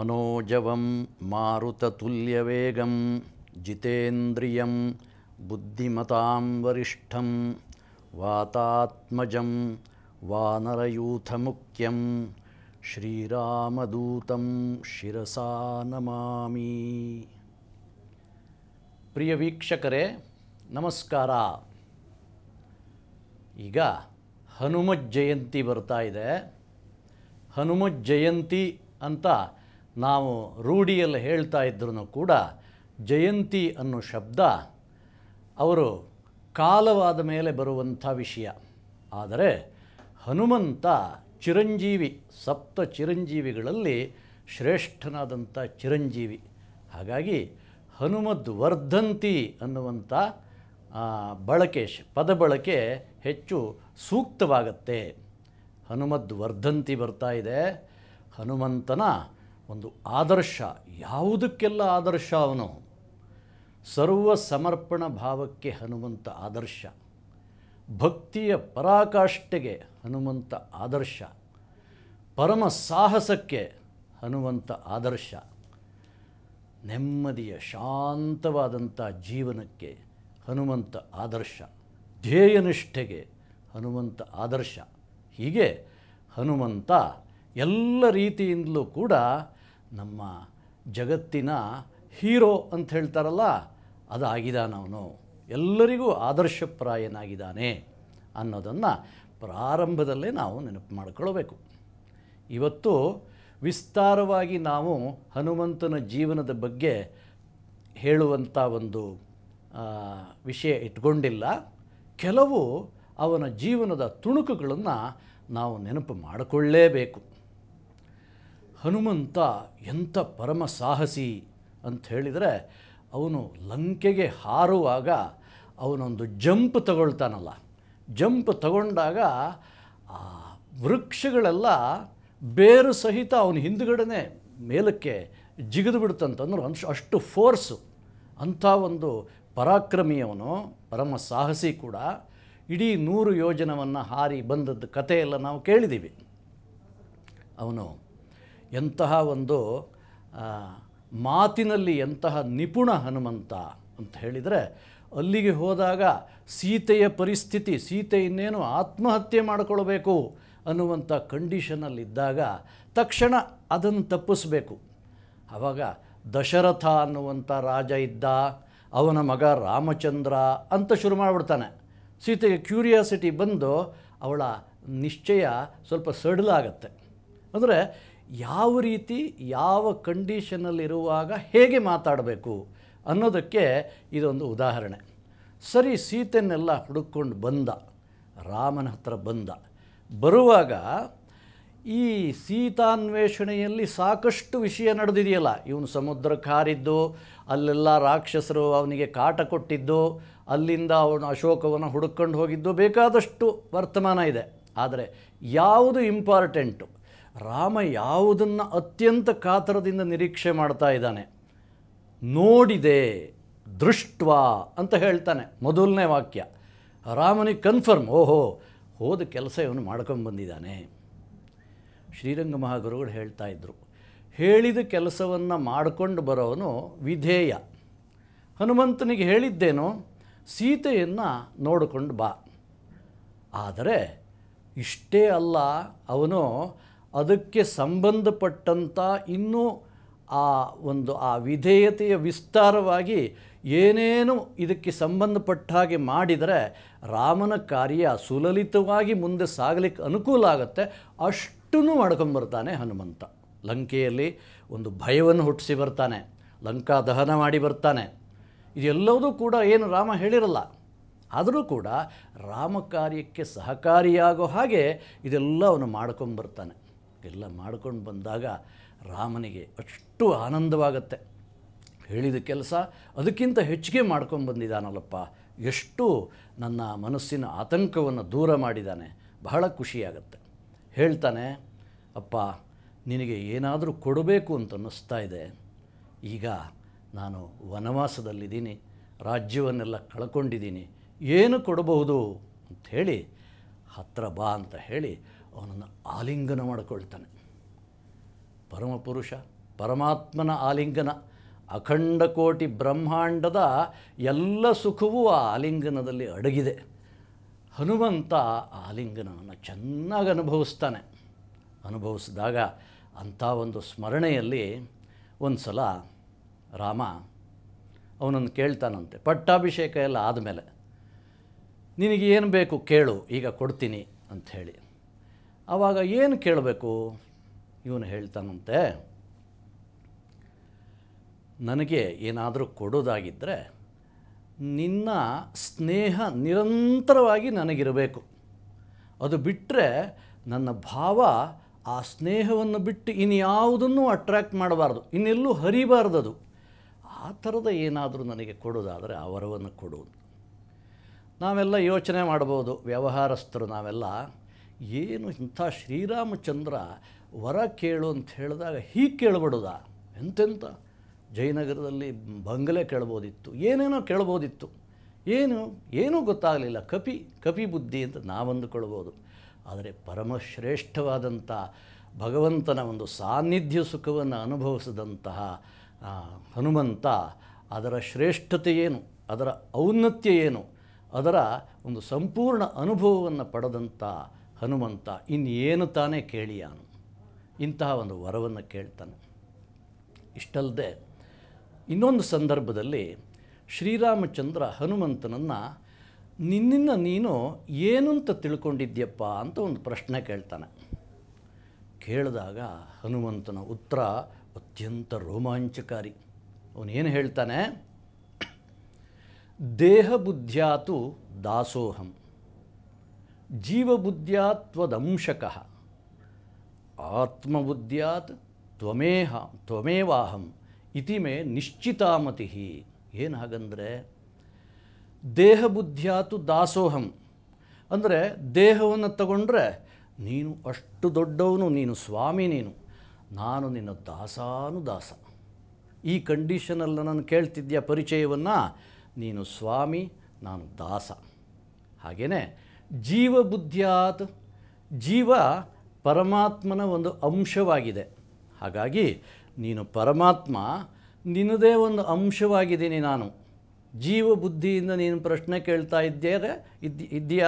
ಮನೋಜವಂ ಮಾರುತುಲ್ಯ್ಯವೇಗಂ ಜಿತೇಂದ್ರಿಯಂ ಬುದ್ಧಿಮತಾಂ ವರಿಷ್ಠಂ ವಾತಾತ್ಮಜಂ ಶ್ರೀರಾಮದೂತಂ ಮುಖ್ಯಂ ನಮಾಮಿ ಶಿರಸಾನಮಾಮಿ ಪ್ರಿಯವೀಕ್ಷಕರೇ ನಮಸ್ಕಾರ ಈಗ ಹನುಮಜ್ಜಯಂತಿ ಇದೆ ಹನುಮಜ್ಜಯಂತಿ ಅಂತ ನಾವು ರೂಢಿಯಲ್ಲಿ ಹೇಳ್ತಾ ಇದ್ರೂ ಕೂಡ ಜಯಂತಿ ಅನ್ನೋ ಶಬ್ದ ಅವರು ಕಾಲವಾದ ಮೇಲೆ ಬರುವಂಥ ವಿಷಯ ಆದರೆ ಹನುಮಂತ ಚಿರಂಜೀವಿ ಸಪ್ತ ಚಿರಂಜೀವಿಗಳಲ್ಲಿ ಶ್ರೇಷ್ಠನಾದಂಥ ಚಿರಂಜೀವಿ ಹಾಗಾಗಿ ಹನುಮದ್ ವರ್ಧಂತಿ ಅನ್ನುವಂಥ ಬಳಕೆ ಪದ ಬಳಕೆ ಹೆಚ್ಚು ಸೂಕ್ತವಾಗತ್ತೆ ಹನುಮದ್ ವರ್ಧಂತಿ ಬರ್ತಾ ಇದೆ ಹನುಮಂತನ ಒಂದು ಆದರ್ಶ ಯಾವುದಕ್ಕೆಲ್ಲ ಆದರ್ಶ ಅವನು ಸರ್ವ ಸಮರ್ಪಣ ಭಾವಕ್ಕೆ ಹನುಮಂತ ಆದರ್ಶ ಭಕ್ತಿಯ ಪರಾಕಾಷ್ಠೆಗೆ ಹನುಮಂತ ಆದರ್ಶ ಪರಮ ಸಾಹಸಕ್ಕೆ ಹನುಮಂತ ಆದರ್ಶ ನೆಮ್ಮದಿಯ ಶಾಂತವಾದಂಥ ಜೀವನಕ್ಕೆ ಹನುಮಂತ ಆದರ್ಶ ಧ್ಯೇಯನಿಷ್ಠೆಗೆ ಹನುಮಂತ ಆದರ್ಶ ಹೀಗೆ ಹನುಮಂತ ಎಲ್ಲ ರೀತಿಯಿಂದಲೂ ಕೂಡ ನಮ್ಮ ಜಗತ್ತಿನ ಹೀರೋ ಅಂತ ಹೇಳ್ತಾರಲ್ಲ ಅದು ಎಲ್ಲರಿಗೂ ಆದರ್ಶಪ್ರಾಯನಾಗಿದ್ದಾನೆ ಅನ್ನೋದನ್ನು ಪ್ರಾರಂಭದಲ್ಲೇ ನಾವು ನೆನಪು ಮಾಡಿಕೊಳ್ಬೇಕು ಇವತ್ತು ವಿಸ್ತಾರವಾಗಿ ನಾವು ಹನುಮಂತನ ಜೀವನದ ಬಗ್ಗೆ ಹೇಳುವಂಥ ಒಂದು ವಿಷಯ ಇಟ್ಕೊಂಡಿಲ್ಲ ಕೆಲವು ಅವನ ಜೀವನದ ತುಣುಕುಗಳನ್ನು ನಾವು ನೆನಪು ಮಾಡಿಕೊಳ್ಳೇಬೇಕು ಹನುಮಂತ ಎಂಥ ಪರಮ ಸಾಹಸಿ ಅಂತ ಹೇಳಿದರೆ ಅವನು ಲಂಕೆಗೆ ಹಾರುವಾಗ ಅವನೊಂದು ಜಂಪ್ ತಗೊಳ್ತಾನಲ್ಲ ಜಂಪ್ ತಗೊಂಡಾಗ ಆ ವೃಕ್ಷಗಳೆಲ್ಲ ಬೇರು ಸಹಿತ ಅವನ ಹಿಂದುಗಡೆನೆ ಮೇಲಕ್ಕೆ ಜಿಗಿದು ಬಿಡ್ತಂತಂದ್ರೆ ಅಂಶ ಅಷ್ಟು ಫೋರ್ಸು ಅಂಥ ಒಂದು ಪರಾಕ್ರಮಿಯವನು ಪರಮ ಸಾಹಸಿ ಕೂಡ ಇಡೀ ನೂರು ಯೋಜನವನ್ನು ಹಾರಿ ಬಂದದ್ದು ಕಥೆಯೆಲ್ಲ ನಾವು ಕೇಳಿದ್ದೀವಿ ಅವನು ಎಂತಹ ಒಂದು ಮಾತಿನಲ್ಲಿ ಎಂತಹ ನಿಪುಣ ಹನುಮಂತ ಅಂತ ಹೇಳಿದರೆ ಅಲ್ಲಿಗೆ ಹೋದಾಗ ಸೀತೆಯ ಪರಿಸ್ಥಿತಿ ಸೀತೆ ಇನ್ನೇನು ಆತ್ಮಹತ್ಯೆ ಮಾಡಿಕೊಳ್ಬೇಕು ಅನ್ನುವಂಥ ಕಂಡೀಷನಲ್ಲಿದ್ದಾಗ ತಕ್ಷಣ ಅದನ್ನು ತಪ್ಪಿಸಬೇಕು ಆವಾಗ ದಶರಥ ಅನ್ನುವಂಥ ರಾಜ ಇದ್ದ ಅವನ ಮಗ ರಾಮಚಂದ್ರ ಅಂತ ಶುರು ಮಾಡಿಬಿಡ್ತಾನೆ ಸೀತೆಗೆ ಕ್ಯೂರಿಯಾಸಿಟಿ ಬಂದು ಅವಳ ನಿಶ್ಚಯ ಸ್ವಲ್ಪ ಸಡಿಲಾಗತ್ತೆ ಅಂದರೆ ಯಾವ ರೀತಿ ಯಾವ ಕಂಡೀಷನಲ್ಲಿರುವಾಗ ಹೇಗೆ ಮಾತಾಡಬೇಕು ಅನ್ನೋದಕ್ಕೆ ಇದೊಂದು ಉದಾಹರಣೆ ಸರಿ ಸೀತೆಯನ್ನೆಲ್ಲ ಹುಡುಕೊಂಡು ಬಂದ ರಾಮನ ಹತ್ರ ಬಂದ ಬರುವಾಗ ಈ ಸೀತಾನ್ವೇಷಣೆಯಲ್ಲಿ ಸಾಕಷ್ಟು ವಿಷಯ ನಡೆದಿದೆಯಲ್ಲ ಇವನು ಸಮುದ್ರ ಹಾರಿದ್ದು ಅಲ್ಲೆಲ್ಲ ರಾಕ್ಷಸರು ಅವನಿಗೆ ಕಾಟ ಕೊಟ್ಟಿದ್ದು ಅಲ್ಲಿಂದ ಅವನು ಅಶೋಕವನ್ನು ಹುಡುಕೊಂಡು ಹೋಗಿದ್ದು ಬೇಕಾದಷ್ಟು ವರ್ತಮಾನ ಇದೆ ಆದರೆ ಯಾವುದು ಇಂಪಾರ್ಟೆಂಟು ರಾಮ ಯಾವುದನ್ನು ಅತ್ಯಂತ ಕಾತರದಿಂದ ನಿರೀಕ್ಷೆ ಮಾಡ್ತಾ ಇದ್ದಾನೆ ನೋಡಿದೆ ದೃಷ್ಟ್ವಾ ಅಂತ ಹೇಳ್ತಾನೆ ಮೊದಲನೇ ವಾಕ್ಯ ರಾಮನಿಗೆ ಕನ್ಫರ್ಮ್ ಓಹೋ ಹೋದ ಕೆಲಸ ಇವನು ಮಾಡ್ಕೊಂಬಂದಿದ್ದಾನೆ ಶ್ರೀರಂಗ ಮಹಾಗುರುಗಳು ಹೇಳ್ತಾ ಇದ್ದರು ಹೇಳಿದ ಕೆಲಸವನ್ನು ಮಾಡಿಕೊಂಡು ಬರೋವನು ವಿಧೇಯ ಹನುಮಂತನಿಗೆ ಹೇಳಿದ್ದೇನು ಸೀತೆಯನ್ನು ನೋಡಿಕೊಂಡು ಬಾ ಆದರೆ ಇಷ್ಟೇ ಅಲ್ಲ ಅವನು ಅದಕ್ಕೆ ಸಂಬಂಧಪಟ್ಟಂಥ ಇನ್ನೂ ಆ ಒಂದು ಆ ವಿಧೇಯತೆಯ ವಿಸ್ತಾರವಾಗಿ ಏನೇನು ಇದಕ್ಕೆ ಸಂಬಂಧಪಟ್ಟ ಹಾಗೆ ಮಾಡಿದರೆ ರಾಮನ ಕಾರ್ಯ ಸುಲಲಿತವಾಗಿ ಮುಂದೆ ಸಾಗಲಿಕ್ಕೆ ಅನುಕೂಲ ಆಗುತ್ತೆ ಅಷ್ಟೂ ಮಾಡ್ಕೊಂಬರ್ತಾನೆ ಹನುಮಂತ ಲಂಕೆಯಲ್ಲಿ ಒಂದು ಭಯವನ್ನು ಹುಟ್ಟಿಸಿ ಬರ್ತಾನೆ ಲಂಕಾ ದಹನ ಮಾಡಿ ಬರ್ತಾನೆ ಇದೆಲ್ಲವೂ ಕೂಡ ಏನು ರಾಮ ಹೇಳಿರಲ್ಲ ಆದರೂ ಕೂಡ ರಾಮ ಕಾರ್ಯಕ್ಕೆ ಸಹಕಾರಿಯಾಗೋ ಹಾಗೆ ಇದೆಲ್ಲ ಅವನು ಮಾಡ್ಕೊಂಬರ್ತಾನೆ ಎಲ್ಲ ಮಾಡ್ಕೊಂಡು ಬಂದಾಗ ರಾಮನಿಗೆ ಅಷ್ಟು ಆನಂದವಾಗತ್ತೆ ಹೇಳಿದ ಕೆಲಸ ಅದಕ್ಕಿಂತ ಹೆಚ್ಚಿಗೆ ಮಾಡ್ಕೊಂಡು ಬಂದಿದ್ದಾನಲ್ಲಪ್ಪ ಎಷ್ಟು ನನ್ನ ಮನಸ್ಸಿನ ಆತಂಕವನ್ನು ದೂರ ಮಾಡಿದ್ದಾನೆ ಬಹಳ ಖುಷಿಯಾಗತ್ತೆ ಹೇಳ್ತಾನೆ ಅಪ್ಪ ನಿನಗೆ ಏನಾದರೂ ಕೊಡಬೇಕು ಅಂತ ಅನ್ನಿಸ್ತಾ ಇದೆ ಈಗ ನಾನು ವನವಾಸದಲ್ಲಿದ್ದೀನಿ ರಾಜ್ಯವನ್ನೆಲ್ಲ ಕಳ್ಕೊಂಡಿದ್ದೀನಿ ಏನು ಕೊಡಬಹುದು ಅಂಥೇಳಿ ಹತ್ರ ಬಾ ಅಂತ ಹೇಳಿ ಅವನನ್ನು ಆಲಿಂಗನ ಮಾಡಿಕೊಳ್ತಾನೆ ಪರಮಪುರುಷ ಪರಮಾತ್ಮನ ಆಲಿಂಗನ ಅಖಂಡ ಕೋಟಿ ಬ್ರಹ್ಮಾಂಡದ ಎಲ್ಲ ಸುಖವೂ ಆ ಆಲಿಂಗನದಲ್ಲಿ ಅಡಗಿದೆ ಹನುಮಂತ ಆಲಿಂಗನವನ್ನು ಚೆನ್ನಾಗಿ ಅನುಭವಿಸ್ತಾನೆ ಅನುಭವಿಸಿದಾಗ ಅಂಥ ಒಂದು ಸ್ಮರಣೆಯಲ್ಲಿ ಒಂದು ಸಲ ರಾಮ ಅವನನ್ನು ಕೇಳ್ತಾನಂತೆ ಪಟ್ಟಾಭಿಷೇಕ ಎಲ್ಲ ಆದಮೇಲೆ ನಿನಗೇನು ಬೇಕು ಕೇಳು ಈಗ ಕೊಡ್ತೀನಿ ಅಂಥೇಳಿ ಆವಾಗ ಏನು ಕೇಳಬೇಕು ಇವನು ಹೇಳ್ತಾನಂತೆ ನನಗೆ ಏನಾದರೂ ಕೊಡೋದಾಗಿದ್ದರೆ ನಿನ್ನ ಸ್ನೇಹ ನಿರಂತರವಾಗಿ ನನಗಿರಬೇಕು ಅದು ಬಿಟ್ಟರೆ ನನ್ನ ಭಾವ ಆ ಸ್ನೇಹವನ್ನು ಬಿಟ್ಟು ಇನ್ಯಾವುದನ್ನು ಅಟ್ರ್ಯಾಕ್ಟ್ ಮಾಡಬಾರ್ದು ಇನ್ನೆಲ್ಲೂ ಹರಿಬಾರ್ದದು ಆ ಥರದ ಏನಾದರೂ ನನಗೆ ಕೊಡೋದಾದರೆ ಆ ವರವನ್ನು ಕೊಡುವುದು ನಾವೆಲ್ಲ ಯೋಚನೆ ಮಾಡ್ಬೋದು ವ್ಯವಹಾರಸ್ಥರು ನಾವೆಲ್ಲ ಏನು ಇಂಥ ಶ್ರೀರಾಮಚಂದ್ರ ವರ ಕೇಳು ಅಂತ ಹೇಳಿದಾಗ ಹೀಗೆ ಕೇಳ್ಬಿಡೋದ ಎಂತೆಂಥ ಜಯನಗರದಲ್ಲಿ ಬಂಗಲೆ ಕೇಳ್ಬೋದಿತ್ತು ಏನೇನೋ ಕೇಳ್ಬೋದಿತ್ತು ಏನು ಏನೂ ಗೊತ್ತಾಗಲಿಲ್ಲ ಕಪಿ ಕಪಿ ಬುದ್ಧಿ ಅಂತ ನಾವಂದುಕೊಳ್ಬೋದು ಆದರೆ ಪರಮಶ್ರೇಷ್ಠವಾದಂಥ ಭಗವಂತನ ಒಂದು ಸಾನ್ನಿಧ್ಯ ಸುಖವನ್ನು ಅನುಭವಿಸಿದಂತಹ ಹನುಮಂತ ಅದರ ಶ್ರೇಷ್ಠತೆ ಏನು ಅದರ ಔನ್ನತ್ಯ ಏನು ಅದರ ಒಂದು ಸಂಪೂರ್ಣ ಅನುಭವವನ್ನು ಪಡೆದಂಥ ಹನುಮಂತ ಇನ್ನೇನು ತಾನೇ ಕೇಳಿಯಾನು ಇಂತಹ ಒಂದು ವರವನ್ನು ಕೇಳ್ತಾನೆ ಇಷ್ಟಲ್ಲದೆ ಇನ್ನೊಂದು ಸಂದರ್ಭದಲ್ಲಿ ಶ್ರೀರಾಮಚಂದ್ರ ಹನುಮಂತನನ್ನು ನಿನ್ನ ನೀನು ಏನು ಅಂತ ತಿಳ್ಕೊಂಡಿದ್ಯಪ್ಪ ಅಂತ ಒಂದು ಪ್ರಶ್ನೆ ಕೇಳ್ತಾನೆ ಕೇಳಿದಾಗ ಹನುಮಂತನ ಉತ್ತರ ಅತ್ಯಂತ ರೋಮಾಂಚಕಾರಿ ಅವನೇನು ಹೇಳ್ತಾನೆ ದೇಹ ಬುದ್ಧ್ಯಾತು ದಾಸೋಹಂ ಜೀವಬುದ್ಧ್ಯಾತ್ ಆತ್ಮಬುದ್ಧ್ಯಾತ್ ತ್ವಮೇಹ ತ್ವಮೇವಾಹಂ ಇತಿ ಮೇ ನಿಶ್ಚಿತಾಮತಿ ಏನು ಹಾಗಂದರೆ ದೇಹಬುದ್ಧ್ಯಾತು ದಾಸೋಹಂ ಅಂದರೆ ದೇಹವನ್ನು ತಗೊಂಡ್ರೆ ನೀನು ಅಷ್ಟು ದೊಡ್ಡವನು ನೀನು ಸ್ವಾಮಿ ನೀನು ನಾನು ನಿನ್ನ ದಾಸಾನು ದಾಸ ಈ ಕಂಡೀಷನಲ್ಲಿ ನಾನು ಕೇಳ್ತಿದ್ಯ ಪರಿಚಯವನ್ನು ನೀನು ಸ್ವಾಮಿ ನಾನು ದಾಸ ಹಾಗೆಯೇ ಜೀವಬುದ್ಧಿಯಾತ್ ಜೀವ ಪರಮಾತ್ಮನ ಒಂದು ಅಂಶವಾಗಿದೆ ಹಾಗಾಗಿ ನೀನು ಪರಮಾತ್ಮ ನಿನ್ನದೇ ಒಂದು ಅಂಶವಾಗಿದ್ದೀನಿ ನಾನು ಜೀವ ಬುದ್ಧಿಯಿಂದ ನೀನು ಪ್ರಶ್ನೆ ಕೇಳ್ತಾ ಇದ್ದೇನೆ ಇದ್ದಿ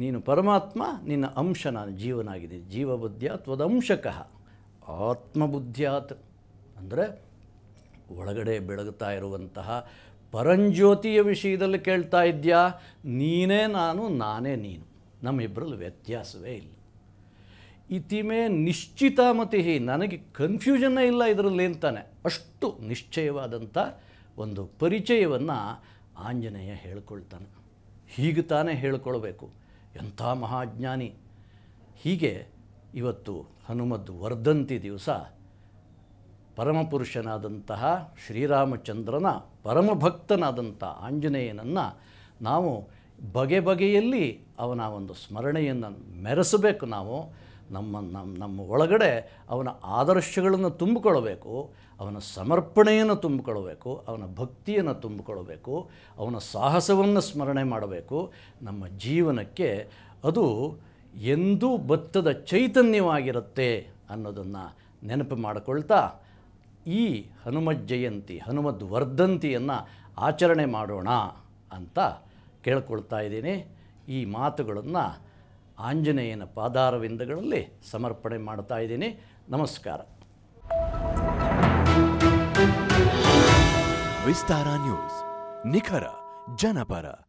ನೀನು ಪರಮಾತ್ಮ ನಿನ್ನ ಅಂಶ ನಾನು ಜೀವನಾಗಿದ್ದೀನಿ ಜೀವಬುದ್ಧಿಯ ಆತ್ಮ ಆತ್ಮಬುದ್ಧಿಯಾತ್ ಅಂದರೆ ಒಳಗಡೆ ಬೆಳಗುತ್ತಾ ಇರುವಂತಹ ಪರಂಜ್ಯೋತಿಯ ವಿಷಯದಲ್ಲಿ ಕೇಳ್ತಾ ಇದೆಯಾ ನೀನೇ ನಾನು ನಾನೇ ನೀನು ನಮ್ಮಿಬ್ಬರಲ್ಲಿ ವ್ಯತ್ಯಾಸವೇ ಇಲ್ಲ ಇತಿಮೆ ನಿಶ್ಚಿತ ಮತಿ ನನಗೆ ಕನ್ಫ್ಯೂಷನ್ನೇ ಇಲ್ಲ ಇದರಲ್ಲಿ ಅಂತಾನೆ ಅಷ್ಟು ನಿಶ್ಚಯವಾದಂಥ ಒಂದು ಪರಿಚಯವನ್ನು ಆಂಜನೇಯ ಹೇಳ್ಕೊಳ್ತಾನೆ ಹೀಗೆ ತಾನೇ ಹೇಳ್ಕೊಳ್ಬೇಕು ಎಂಥ ಮಹಾಜ್ಞಾನಿ ಹೀಗೆ ಇವತ್ತು ಹನುಮದ್ ವರ್ಧಂತಿ ದಿವಸ ಪರಮಪುರುಷನಾದಂತಹ ಶ್ರೀರಾಮಚಂದ್ರನ ಪರಮಭಕ್ತನಾದಂಥ ಆಂಜನೇಯನನ್ನು ನಾವು ಬಗೆ ಬಗೆಯಲ್ಲಿ ಅವನ ಒಂದು ಸ್ಮರಣೆಯನ್ನು ಮೆರೆಸಬೇಕು ನಾವು ನಮ್ಮ ನಮ್ಮ ನಮ್ಮ ಒಳಗಡೆ ಅವನ ಆದರ್ಶಗಳನ್ನು ತುಂಬಿಕೊಳ್ಳಬೇಕು ಅವನ ಸಮರ್ಪಣೆಯನ್ನು ತುಂಬಿಕೊಳ್ಳಬೇಕು ಅವನ ಭಕ್ತಿಯನ್ನು ತುಂಬಿಕೊಳ್ಳಬೇಕು ಅವನ ಸಾಹಸವನ್ನು ಸ್ಮರಣೆ ಮಾಡಬೇಕು ನಮ್ಮ ಜೀವನಕ್ಕೆ ಅದು ಎಂದೂ ಬತ್ತದ ಚೈತನ್ಯವಾಗಿರುತ್ತೆ ಅನ್ನೋದನ್ನು ನೆನಪು ಮಾಡಿಕೊಳ್ತಾ ಈ ಹನುಮ ಜಯಂತಿ ಹನುಮದ್ ವರ್ಧಂತಿಯನ್ನು ಆಚರಣೆ ಮಾಡೋಣ ಅಂತ ಕೇಳ್ಕೊಳ್ತಾ ಇದ್ದೀನಿ ಈ ಮಾತುಗಳನ್ನು ಆಂಜನೇಯನ ಪಾದಾರವಿಂದಗಳಲ್ಲಿ ಸಮರ್ಪಣೆ ಮಾಡ್ತಾ ಇದ್ದೀನಿ ನಮಸ್ಕಾರ ವಿಸ್ತಾರ ನ್ಯೂಸ್ ನಿಖರ ಜನಪರ